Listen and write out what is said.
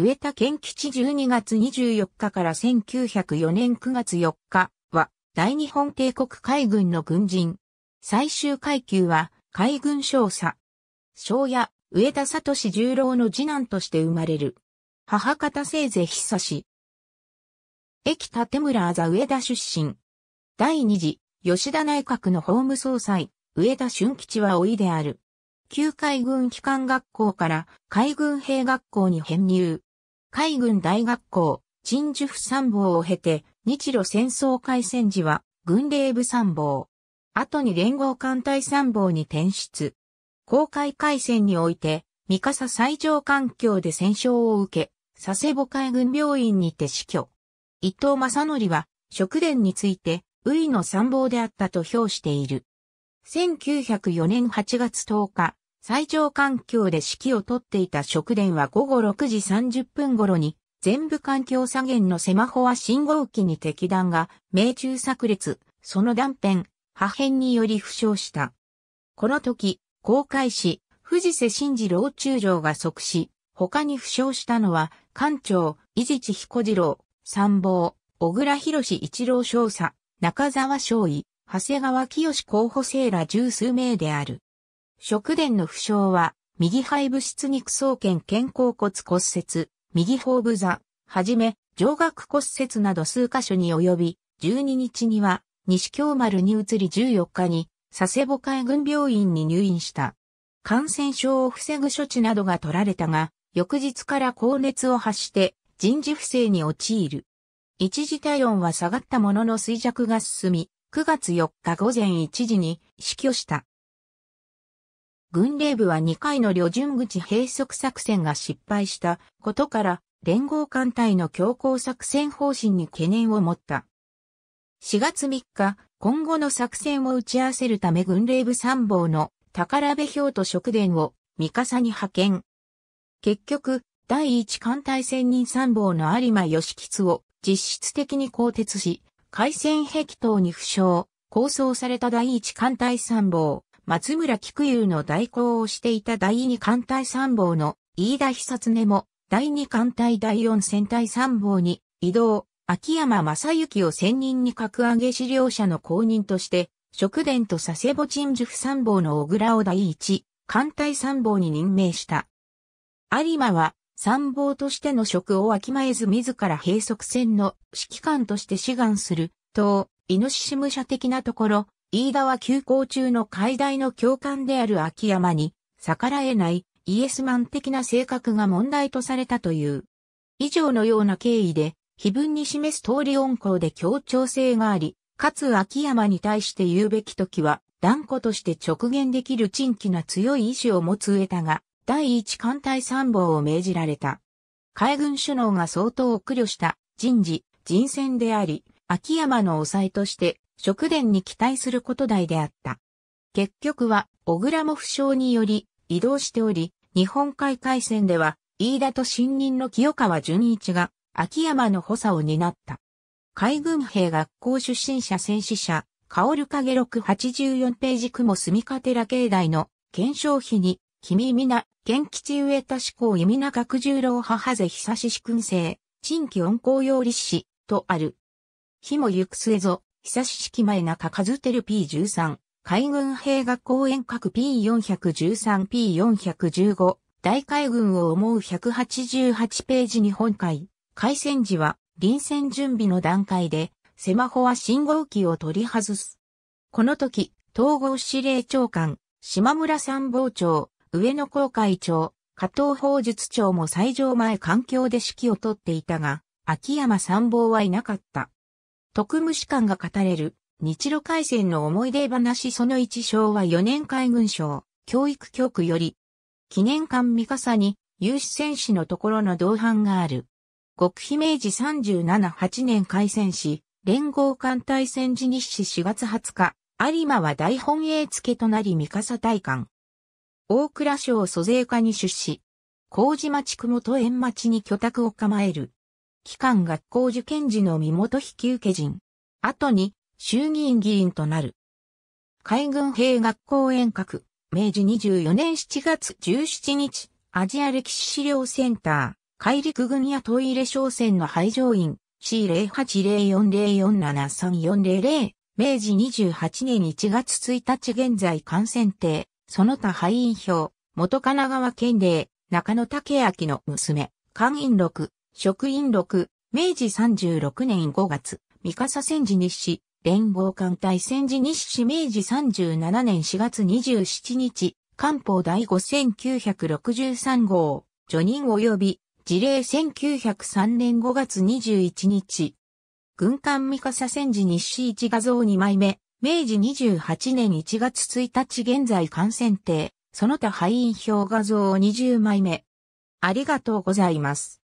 植田県吉12月24日から1904年9月4日は大日本帝国海軍の軍人。最終階級は海軍少佐。少夜、植田聡十郎の次男として生まれる。母方せぜ是久し。駅建村あざ上田出身。第二次、吉田内閣の法務総裁、上田俊吉は老いである。旧海軍機関学校から海軍兵学校に編入。海軍大学校、陳樹府参謀を経て、日露戦争開戦時は、軍令部参謀。後に連合艦隊参謀に転出。公開海戦において、三笠最上環境で戦勝を受け、佐世保海軍病院にて死去。伊藤正則は、食伝について、ウの参謀であったと評している。1904年8月10日、最上環境で指揮をとっていた食電は午後6時30分頃に、全部環境左舷のセマホア信号機に敵弾が命中炸裂、その断片、破片により負傷した。この時、航海士、藤瀬真次郎中将が即死、他に負傷したのは、艦長、伊地彦次郎、参謀、小倉博一郎少佐、中沢少尉、長谷川清候補生ら十数名である。食伝の負傷は、右肺部室肉層圏肩甲骨骨折、右頬部座、はじめ、上顎骨折など数箇所に及び、12日には、西京丸に移り14日に、佐世保海軍病院に入院した。感染症を防ぐ処置などが取られたが、翌日から高熱を発して、人事不正に陥る。一時体温は下がったものの衰弱が進み、9月4日午前1時に死去した。軍令部は2回の旅順口閉塞作戦が失敗したことから、連合艦隊の強行作戦方針に懸念を持った。4月3日、今後の作戦を打ち合わせるため軍令部参謀の宝部表と食伝を三笠に派遣。結局、第一艦隊専任参謀の有馬義吉を実質的に更迭し、海戦壁等に負傷、構想された第一艦隊参謀、松村菊雄の代行をしていた第二艦隊参謀の飯田久常も第二艦隊第四戦隊参謀に移動、秋山正幸を専任に格上げ資料者の公認として、職伝と佐世保鎮守府参謀の小倉を第一、艦隊参謀に任命した。有馬は参謀としての職をま前ず自ら閉塞戦の指揮官として志願する、と、イノシシ武者的なところ、飯田は休校中の海大の教官である秋山に逆らえないイエスマン的な性格が問題とされたという。以上のような経緯で、非分に示す通り温厚で協調性があり、かつ秋山に対して言うべき時は、断固として直言できる珍奇な強い意志を持つ上田が、第一艦隊参謀を命じられた。海軍首脳が相当苦慮した人事、人選であり、秋山の抑えとして食伝に期待すること代であった。結局は、小倉も負傷により移動しており、日本海海戦では、飯田と新任の清川淳一が、秋山の補佐を担った。海軍兵学校出身者戦死者、薫影六84ページ雲住かてら境内の検証費に、君皆、元吉植田志向意味な角十郎母ぜ久しし君生、新規温厚用立志、とある。日も行く末ぞ、久し式前中カズテル P13、海軍兵学校遠隔 P413、P415、大海軍を思う188ページ日本海。海戦時は臨戦準備の段階で、セマホは信号機を取り外す。この時、統合司令長官、島村参謀長、上野公会長、加藤法術長も最上前環境で指揮をとっていたが、秋山参謀はいなかった。特務士官が語れる、日露海戦の思い出話その1章は4年海軍省、教育局より、記念館三笠に、有志戦士のところの同伴がある。極秘明治378年開戦し、連合艦隊戦時日誌4月20日、有馬は大本営付となり三笠大官。大倉省租税課に出資。麹町区元園町に居宅を構える。期間学校受験時の身元引き受け人。後に、衆議院議員となる。海軍兵学校遠隔、明治24年7月17日、アジア歴史資料センター、海陸軍やトイレ商船の排乗員 c 0 8 0 4 0 4 7 3 4 0 0明治28年1月1日現在感染定、その他敗員表、元神奈川県令、中野武明の娘、官員六。職員6、明治36年5月、三笠戦時日誌、連合艦隊戦時日誌明治37年4月27日、官報第5963号、除任及び、事例1903年5月21日。軍艦三笠戦時日誌1画像2枚目、明治28年1月1日現在艦船艇、その他敗因表画像20枚目。ありがとうございます。